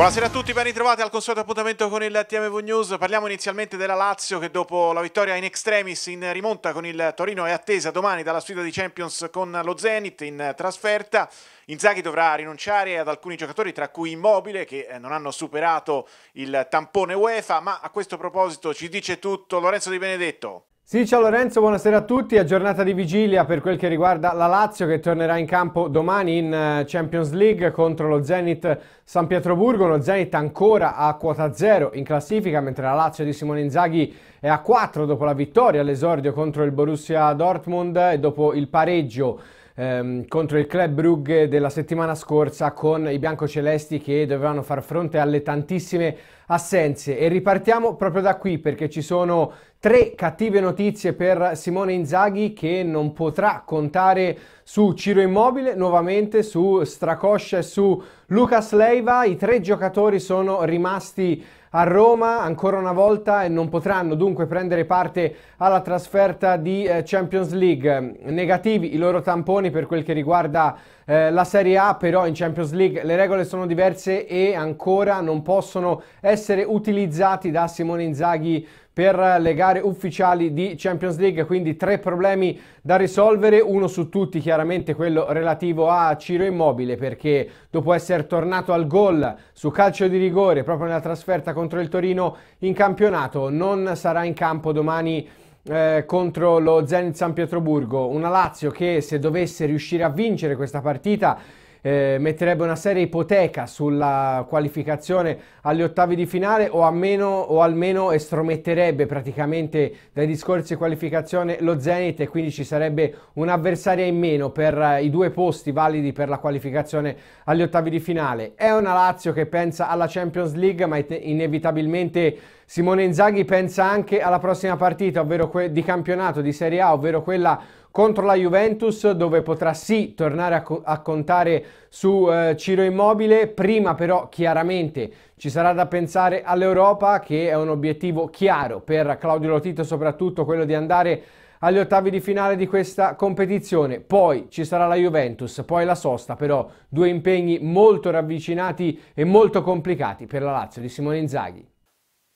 Buonasera a tutti, ben ritrovati al consueto appuntamento con il TMV News. Parliamo inizialmente della Lazio che dopo la vittoria in extremis in rimonta con il Torino è attesa domani dalla sfida di Champions con lo Zenit in trasferta. Inzaghi dovrà rinunciare ad alcuni giocatori, tra cui Immobile, che eh, non hanno superato il tampone UEFA, ma a questo proposito ci dice tutto Lorenzo Di Benedetto. Sì, ciao Lorenzo, buonasera a tutti. A giornata di vigilia per quel che riguarda la Lazio che tornerà in campo domani in eh, Champions League contro lo Zenit San Pietroburgo. Lo Zenit ancora a quota zero in classifica, mentre la Lazio di Simone Inzaghi è a 4 dopo la vittoria all'esordio contro il Borussia Dortmund e dopo il pareggio ehm, contro il Club Brugge della settimana scorsa con i biancocelesti che dovevano far fronte alle tantissime assenze e ripartiamo proprio da qui perché ci sono tre cattive notizie per Simone Inzaghi che non potrà contare su Ciro Immobile, nuovamente su Stracoscia e su Lucas Leiva, i tre giocatori sono rimasti a Roma ancora una volta e non potranno dunque prendere parte alla trasferta di eh, Champions League. Negativi i loro tamponi per quel che riguarda eh, la Serie A, però in Champions League le regole sono diverse e ancora non possono essere essere utilizzati da Simone Inzaghi per le gare ufficiali di Champions League, quindi tre problemi da risolvere, uno su tutti chiaramente quello relativo a Ciro Immobile perché dopo essere tornato al gol su calcio di rigore proprio nella trasferta contro il Torino in campionato non sarà in campo domani eh, contro lo Zenit San Pietroburgo, una Lazio che se dovesse riuscire a vincere questa partita eh, metterebbe una seria ipoteca sulla qualificazione agli ottavi di finale o, almeno, o almeno estrometterebbe praticamente dai discorsi di qualificazione lo Zenit e quindi ci sarebbe un'avversaria in meno per eh, i due posti validi per la qualificazione agli ottavi di finale. È una Lazio che pensa alla Champions League ma inevitabilmente Simone Inzaghi pensa anche alla prossima partita ovvero que- di campionato di Serie A ovvero quella contro la Juventus dove potrà sì tornare a, co a contare su eh, Ciro Immobile, prima però chiaramente ci sarà da pensare all'Europa che è un obiettivo chiaro per Claudio Lotito soprattutto quello di andare agli ottavi di finale di questa competizione. Poi ci sarà la Juventus, poi la sosta, però due impegni molto ravvicinati e molto complicati per la Lazio di Simone Inzaghi.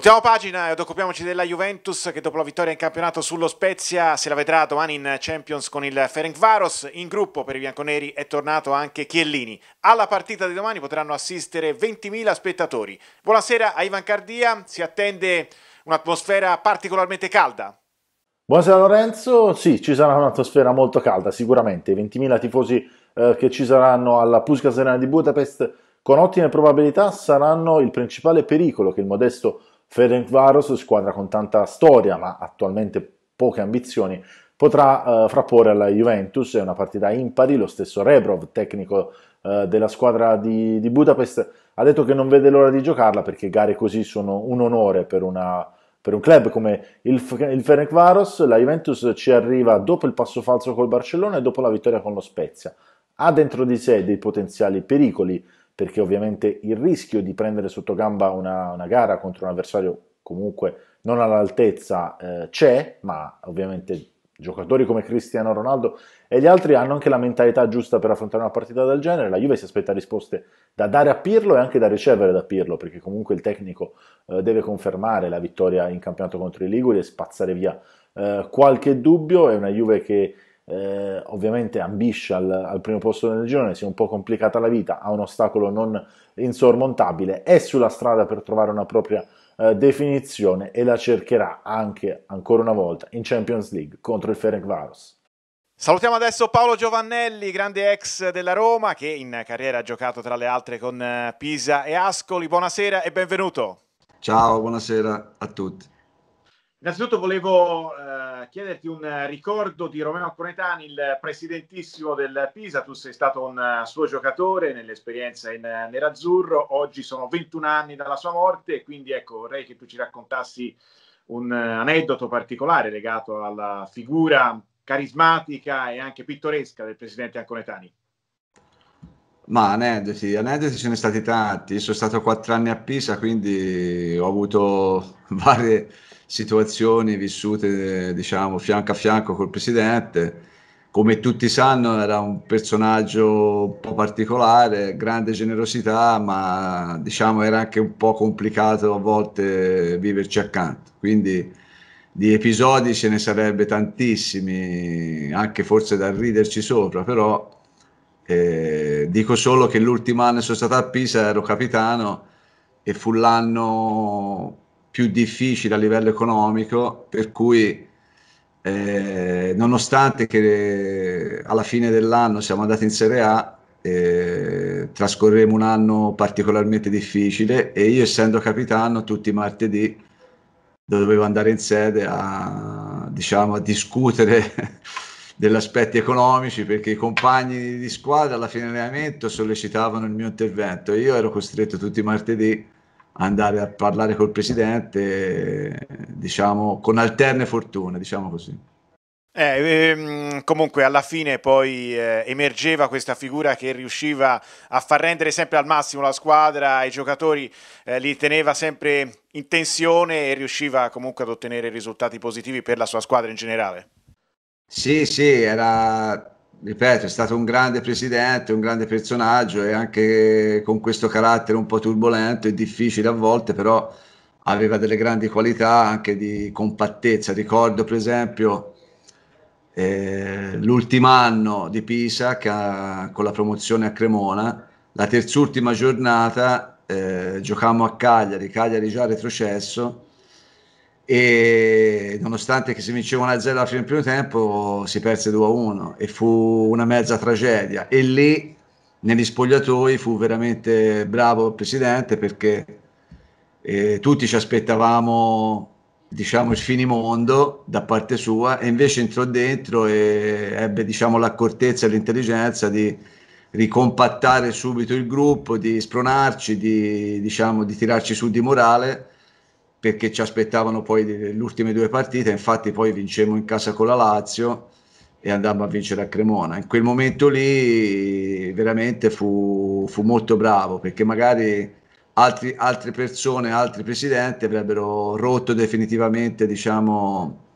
Voltiamo pagina ed occupiamoci della Juventus che dopo la vittoria in campionato sullo Spezia se la vedrà domani in Champions con il Ferencvaros. In gruppo per i bianconeri è tornato anche Chiellini. Alla partita di domani potranno assistere 20.000 spettatori. Buonasera a Ivan Cardia, si attende un'atmosfera particolarmente calda. Buonasera Lorenzo, sì ci sarà un'atmosfera molto calda sicuramente, 20.000 tifosi eh, che ci saranno alla Puskas Arena di Budapest con ottime probabilità saranno il principale pericolo che il modesto Ferencvaros, squadra con tanta storia ma attualmente poche ambizioni, potrà eh, frapporre alla Juventus, è una partita impari, lo stesso Rebrov, tecnico eh, della squadra di, di, Budapest, ha detto che non vede l'ora di giocarla perché gare così sono un onore per, una, per un club come il, il Ferencvaros, la Juventus ci arriva dopo il passo falso col Barcellona e dopo la vittoria con lo Spezia. Ha dentro di sé dei potenziali pericoli, perché ovviamente il rischio di prendere sotto gamba una, una gara contro un avversario comunque non all'altezza eh, c'è, ma ovviamente giocatori come Cristiano Ronaldo e gli altri hanno anche la mentalità giusta per affrontare una partita del genere. La Juve si aspetta risposte da dare a Pirlo e anche da ricevere da Pirlo, perché comunque il tecnico eh, deve confermare la vittoria in campionato contro i Liguri e spazzare via eh, qualche dubbio. È una Juve che eh, ovviamente ambisce al, al, primo posto del girone, si è un po' complicata la vita, ha un ostacolo non insormontabile, è sulla strada per trovare una propria eh, definizione e la cercherà anche, ancora una volta, in Champions League contro il Ferencvaros. Salutiamo adesso Paolo Giovannelli, grande ex della Roma, che in carriera ha giocato tra le altre con eh, Pisa e Ascoli. Buonasera e benvenuto. Ciao, buonasera a tutti. Innanzitutto volevo eh chiederti un eh, ricordo di Romeo Conetani, il presidentissimo del Pisa. Tu sei stato un eh, suo giocatore nell'esperienza in eh, nerazzurro. Oggi sono 21 anni dalla sua morte, quindi ecco, vorrei che tu ci raccontassi un aneddoto particolare legato alla figura carismatica e anche pittoresca del presidente Anconetani. Ma aneddoti, aneddoti ce ne sono stati tanti. sono stato quattro anni a Pisa, quindi ho avuto varie situazioni vissute, diciamo, fianco a fianco col presidente. Come tutti sanno, era un personaggio un po' particolare, grande generosità, ma diciamo era anche un po' complicato a volte viverci accanto. Quindi di episodi ce ne sarebbe tantissimi, anche forse da riderci sopra, però eh, dico solo che l'ultimo anno sono stato a Pisa, ero capitano e fu l'anno più difficile a livello economico, per cui eh, nonostante che alla fine dell'anno siamo andati in Serie A, eh, trascorremo un anno particolarmente difficile e io essendo capitano tutti i martedì dovevo andare in sede a, diciamo, a discutere degli aspetti economici perché i compagni di squadra alla fine allenamento sollecitavano il mio intervento e io ero costretto tutti i martedì a andare a parlare col presidente, diciamo con alterne fortune, diciamo così. Eh, ehm, comunque alla fine poi eh, emergeva questa figura che riusciva a far rendere sempre al massimo la squadra, i giocatori eh, li teneva sempre in tensione e riusciva comunque ad ottenere risultati positivi per la sua squadra in generale. Sì, sì, era, ripeto, è stato un grande presidente, un grande personaggio e anche con questo carattere un po' turbolento e difficile a volte, però aveva delle grandi qualità anche di compattezza. Ricordo per esempio eh, l'ultimo anno di Pisa ha, con la promozione a Cremona, la terzultima giornata eh, giocammo a Cagliari, Cagliari già retrocesso e nonostante che si vinceva 1-0 alla fine del primo tempo si perse 2-1 e fu una mezza tragedia e lì negli spogliatoi fu veramente bravo il presidente perché eh, tutti ci aspettavamo diciamo il finimondo da parte sua e invece entrò dentro e ebbe diciamo l'accortezza e l'intelligenza di ricompattare subito il gruppo di spronarci di, diciamo, di tirarci su di morale perché ci aspettavano poi le ultime due partite, infatti poi vincemmo in casa con la Lazio e andammo a vincere a Cremona. In quel momento lì veramente fu, fu molto bravo perché magari altri, altre persone, altri presidenti avrebbero rotto definitivamente diciamo,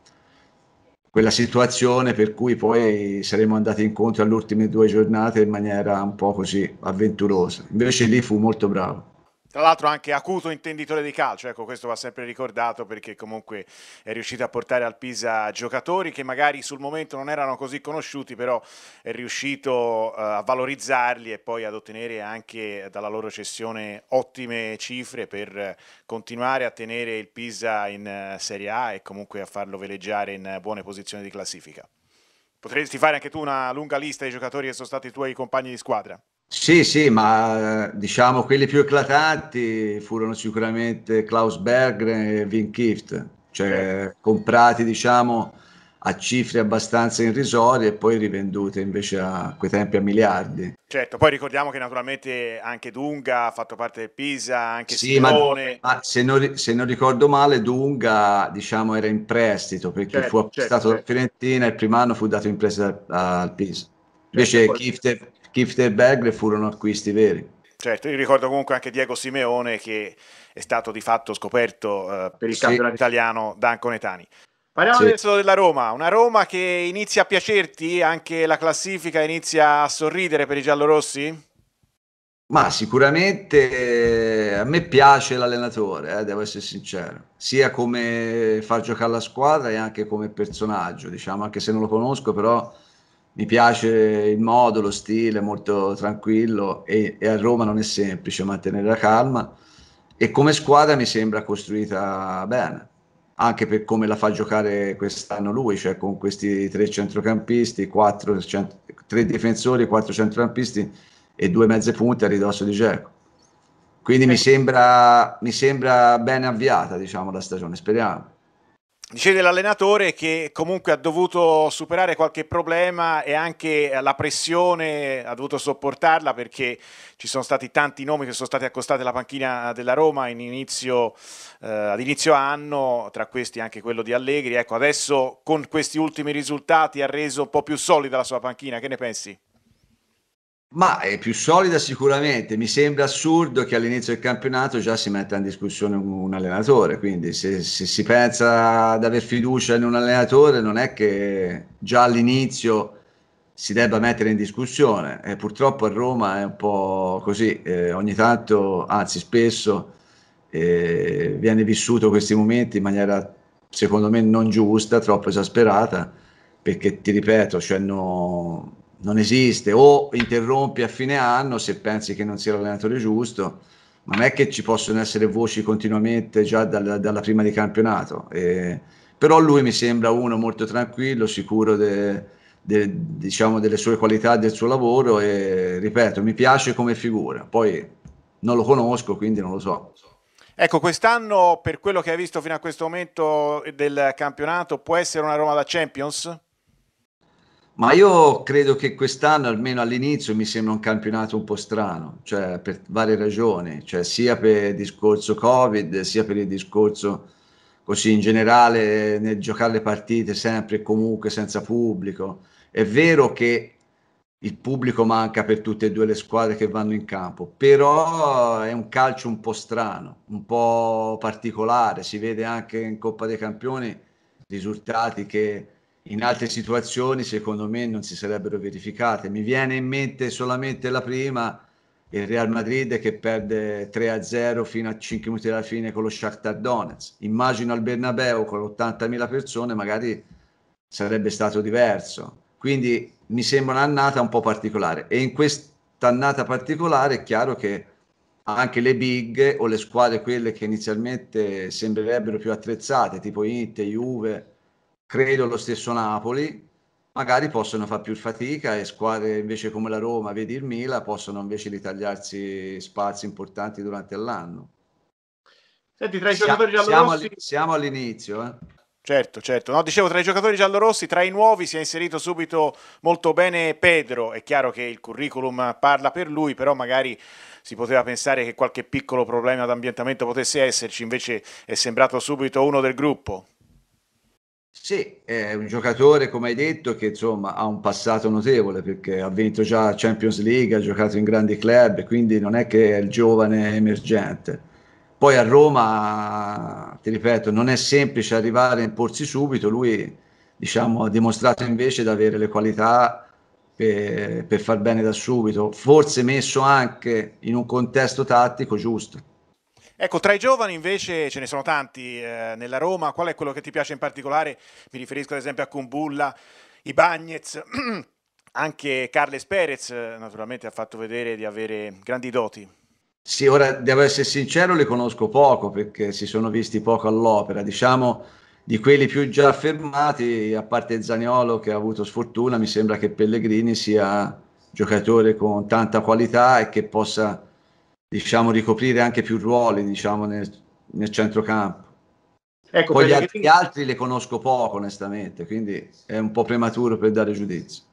quella situazione per cui poi saremmo andati incontro alle ultime due giornate in maniera un po' così avventurosa. Invece lì fu molto bravo. Tra l'altro anche acuto intenditore di calcio, ecco questo va sempre ricordato perché comunque è riuscito a portare al Pisa giocatori che magari sul momento non erano così conosciuti, però è riuscito eh, a valorizzarli e poi ad ottenere anche dalla loro cessione ottime cifre per continuare a tenere il Pisa in eh, Serie A e comunque a farlo veleggiare in buone posizioni di classifica. Potresti fare anche tu una lunga lista di giocatori che sono stati i tuoi compagni di squadra? Sì, sì, ma eh, diciamo quelli più eclatanti furono sicuramente Klaus Berger e Vin Kift, cioè comprati diciamo a cifre abbastanza irrisorie e poi rivendute invece a quei tempi a miliardi. Certo, poi ricordiamo che naturalmente anche Dunga ha fatto parte del Pisa, anche sì, Simone. Ma, ma se, non, se, non, ricordo male Dunga diciamo era in prestito perché certo, fu acquistato certo, da certo. Fiorentina e il primo anno fu dato in prestito al, Pisa. Certo, invece certo, Kift Gift e Berger furono acquisti veri. Certo, io ricordo comunque anche Diego Simeone che è stato di fatto scoperto eh, per il sì. campionato italiano da Anconetani. Parliamo sì. adesso della Roma, una Roma che inizia a piacerti, anche la classifica inizia a sorridere per i giallorossi? Ma sicuramente eh, a me piace l'allenatore, eh, devo essere sincero, sia come far giocare la squadra e anche come personaggio, diciamo, anche se non lo conosco, però mi piace il modo, lo stile, molto tranquillo e, e, a Roma non è semplice mantenere la calma e come squadra mi sembra costruita bene, anche per come la fa giocare quest'anno lui, cioè con questi tre centrocampisti, quattro, cent- tre difensori, quattro centrocampisti e due mezze punte a ridosso di Geco. Quindi mi sembra, mi sembra ben avviata diciamo, la stagione, speriamo. Dicevi dell'allenatore che comunque ha dovuto superare qualche problema e anche la pressione ha dovuto sopportarla perché ci sono stati tanti nomi che sono stati accostati alla panchina della Roma in inizio, eh, ad inizio anno, tra questi anche quello di Allegri. Ecco, adesso con questi ultimi risultati ha reso un po' più solida la sua panchina, che ne pensi? Ma è più solida sicuramente, mi sembra assurdo che all'inizio del campionato già si metta in discussione un allenatore, quindi se, se si pensa ad aver fiducia in un allenatore non è che già all'inizio si debba mettere in discussione e purtroppo a Roma è un po' così, eh, ogni tanto, anzi spesso, eh, viene vissuto questi momenti in maniera secondo me non giusta, troppo esasperata, perché ti ripeto, cioè no, non esiste, o interrompi a fine anno se pensi che non sia l'allenatore giusto, non è che ci possono essere voci continuamente già dalla, dalla prima di campionato. E, però lui mi sembra uno molto tranquillo, sicuro de, de, diciamo delle sue qualità, del suo lavoro e ripeto, mi piace come figura. Poi non lo conosco, quindi non lo so. Ecco, quest'anno, per quello che hai visto fino a questo momento del campionato, può essere una Roma da Champions? Ma io credo che quest'anno, almeno all'inizio, mi sembra un campionato un po' strano, cioè per varie ragioni, cioè sia per il discorso Covid, sia per il discorso così in generale nel giocare le partite sempre e comunque senza pubblico. È vero che il pubblico manca per tutte e due le squadre che vanno in campo, però è un calcio un po' strano, un po' particolare, si vede anche in Coppa dei Campioni risultati che in altre situazioni secondo me non si sarebbero verificate. Mi viene in mente solamente la prima, il Real Madrid che perde 3-0 fino a 5 minuti alla fine con lo Shakhtar Donetsk. Immagino al Bernabeu con 80.000 persone magari sarebbe stato diverso. Quindi mi sembra un'annata un po' particolare e in questa annata particolare è chiaro che anche le big o le squadre quelle che inizialmente sembrerebbero più attrezzate, tipo Inter, Juve, credo lo stesso Napoli, magari possono fare più fatica e squadre invece come la Roma, vedi il Mila, possono invece ritagliarsi spazi importanti durante l'anno. Senti, tra i Sia- giocatori giallorossi... Siamo, all'inizio, eh. Certo, certo. No, dicevo, tra i giocatori giallorossi, tra i nuovi si è inserito subito molto bene Pedro. È chiaro che il curriculum parla per lui, però magari si poteva pensare che qualche piccolo problema d'ambientamento potesse esserci, invece è sembrato subito uno del gruppo. Sì, è un giocatore, come hai detto, che insomma ha un passato notevole perché ha vinto già Champions League, ha giocato in grandi club, quindi non è che è il giovane emergente. Poi a Roma, ti ripeto, non è semplice arrivare a imporsi subito, lui diciamo, ha dimostrato invece di avere le qualità per, per far bene da subito, forse messo anche in un contesto tattico giusto. Ecco, tra i giovani invece ce ne sono tanti eh, nella Roma, qual è quello che ti piace in particolare? Mi riferisco ad esempio a Kumbulla, i Bagnez, anche Carles Perez eh, naturalmente ha fatto vedere di avere grandi doti. Sì, ora devo essere sincero, li conosco poco perché si sono visti poco all'opera, diciamo di quelli più già affermati, a parte Zaniolo che ha avuto sfortuna, mi sembra che Pellegrini sia giocatore con tanta qualità e che possa diciamo, ricoprire anche più ruoli diciamo, nel, nel centrocampo. Ecco, Poi gli altri, gli altri le conosco poco, onestamente, quindi è un po' prematuro per dare giudizio.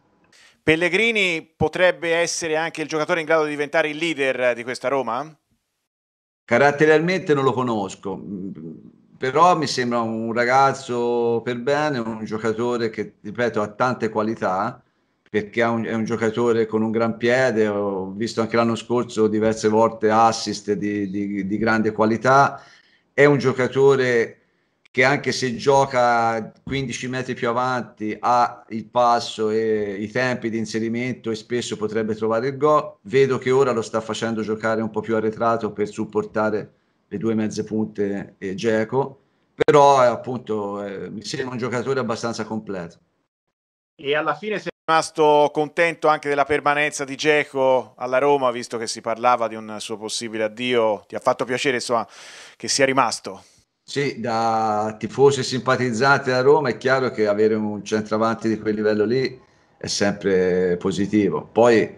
Pellegrini potrebbe essere anche il giocatore in grado di diventare il leader di questa Roma? Caratterialmente non lo conosco, però mi sembra un ragazzo per bene, un giocatore che, ripeto, ha tante qualità perché è un, è un, giocatore con un gran piede, ho visto anche l'anno scorso diverse volte assist di, di, di grande qualità, è un giocatore che anche se gioca 15 metri più avanti ha il passo e i tempi di inserimento e spesso potrebbe trovare il gol, vedo che ora lo sta facendo giocare un po' più arretrato per supportare le due mezze punte e Geco, però appunto eh, mi sembra un giocatore abbastanza completo. E alla fine se rimasto contento anche della permanenza di Geco alla Roma, visto che si parlava di un suo possibile addio. Ti ha fatto piacere insomma, che sia rimasto? Sì, da tifosi simpatizzanti a Roma è chiaro che avere un centravanti di quel livello lì è sempre positivo. Poi,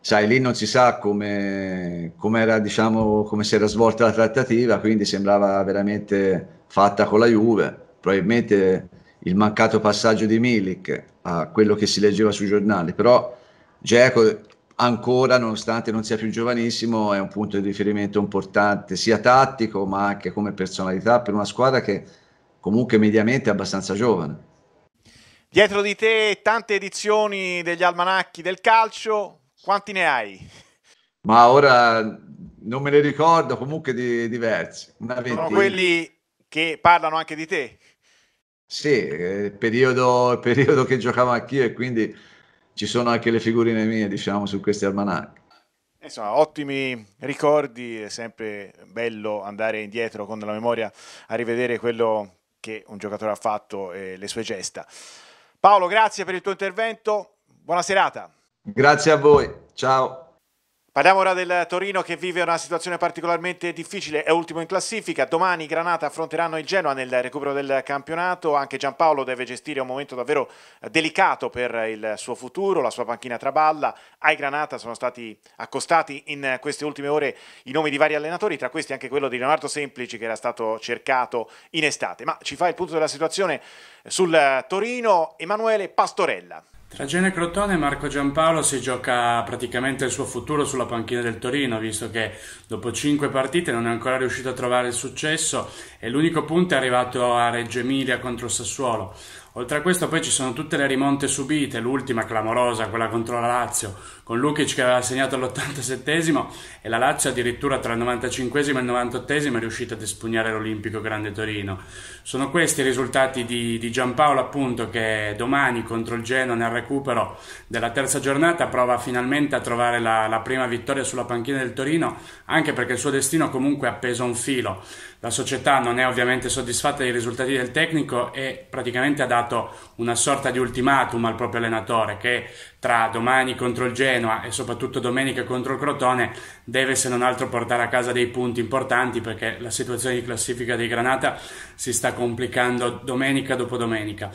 sai, lì non si sa come, era, diciamo, come si era svolta la trattativa, quindi sembrava veramente fatta con la Juve. Probabilmente il mancato passaggio di Milik a quello che si leggeva sui giornali, però Geco ancora, nonostante non sia più giovanissimo, è un punto di riferimento importante, sia tattico ma anche come personalità per una squadra che comunque mediamente è abbastanza giovane. Dietro di te tante edizioni degli almanacchi del calcio, quanti ne hai? Ma ora non me ne ricordo, comunque di diversi. Sono quelli che parlano anche di te? Sì, eh, periodo, periodo che giocavo anch'io e quindi ci sono anche le figurine mie, diciamo, su questi almanacchi. Insomma, ottimi ricordi, è sempre bello andare indietro con la memoria a rivedere quello che un giocatore ha fatto e le sue gesta. Paolo, grazie per il tuo intervento, buona serata. Grazie a voi, ciao. Parliamo ora del Torino che vive una situazione particolarmente difficile, è ultimo in classifica, domani Granata affronteranno il Genoa nel recupero del campionato, anche Giampaolo deve gestire un momento davvero eh, delicato per il suo futuro, la sua panchina traballa, ai Granata sono stati accostati in queste ultime ore i nomi di vari allenatori, tra questi anche quello di Leonardo Semplici che era stato cercato in estate, ma ci fa il punto della situazione sul Torino Emanuele Pastorella. Tra Gene Crotone e Marco Giampaolo si gioca praticamente il suo futuro sulla panchina del Torino, visto che dopo cinque partite non è ancora riuscito a trovare il successo e l'unico punto è arrivato a Reggio Emilia contro Sassuolo. Oltre a questo poi ci sono tutte le rimonte subite, l'ultima clamorosa, quella contro la Lazio, con Lukic che aveva segnato all'87 e la Lazio addirittura tra il 95 e il 98 è riuscita ad espugnare l'Olimpico Grande Torino. Sono questi i risultati di, di Giampaolo appunto che domani contro il Genoa nel recupero della terza giornata prova finalmente a trovare la, la prima vittoria sulla panchina del Torino, anche perché il suo destino comunque è appeso a un filo. La società non è ovviamente soddisfatta dei risultati del tecnico e praticamente ha dato una sorta di ultimatum al proprio allenatore che tra domani contro il Genoa e soprattutto domenica contro il Crotone deve se non altro portare a casa dei punti importanti perché la situazione di classifica dei Granata si sta complicando domenica dopo domenica.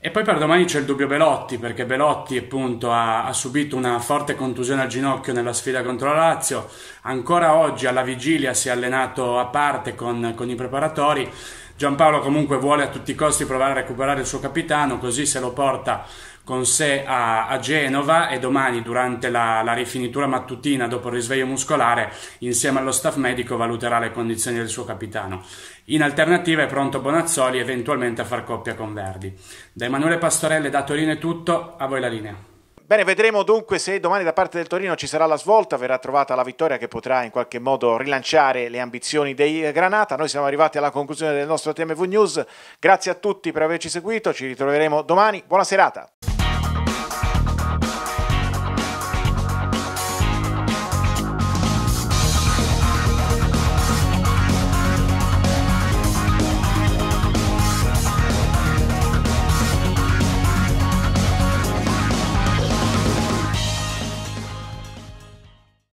E poi per domani c'è il dubbio Belotti, perché Belotti appunto ha, ha, subito una forte contusione al ginocchio nella sfida contro la Lazio, ancora oggi alla vigilia si è allenato a parte con, con i preparatori, Giampaolo comunque vuole a tutti i costi provare a recuperare il suo capitano, così se lo porta con sé a, a, Genova e domani durante la, la, rifinitura mattutina dopo il risveglio muscolare insieme allo staff medico valuterà le condizioni del suo capitano. In alternativa è pronto Bonazzoli eventualmente a far coppia con Verdi. Da Emanuele Pastorelle da Torino è tutto, a voi la linea. Bene, vedremo dunque se domani da parte del Torino ci sarà la svolta, verrà trovata la vittoria che potrà in qualche modo rilanciare le ambizioni dei Granata. Noi siamo arrivati alla conclusione del nostro TMV News. Grazie a tutti per averci seguito, ci ritroveremo domani. Buona serata.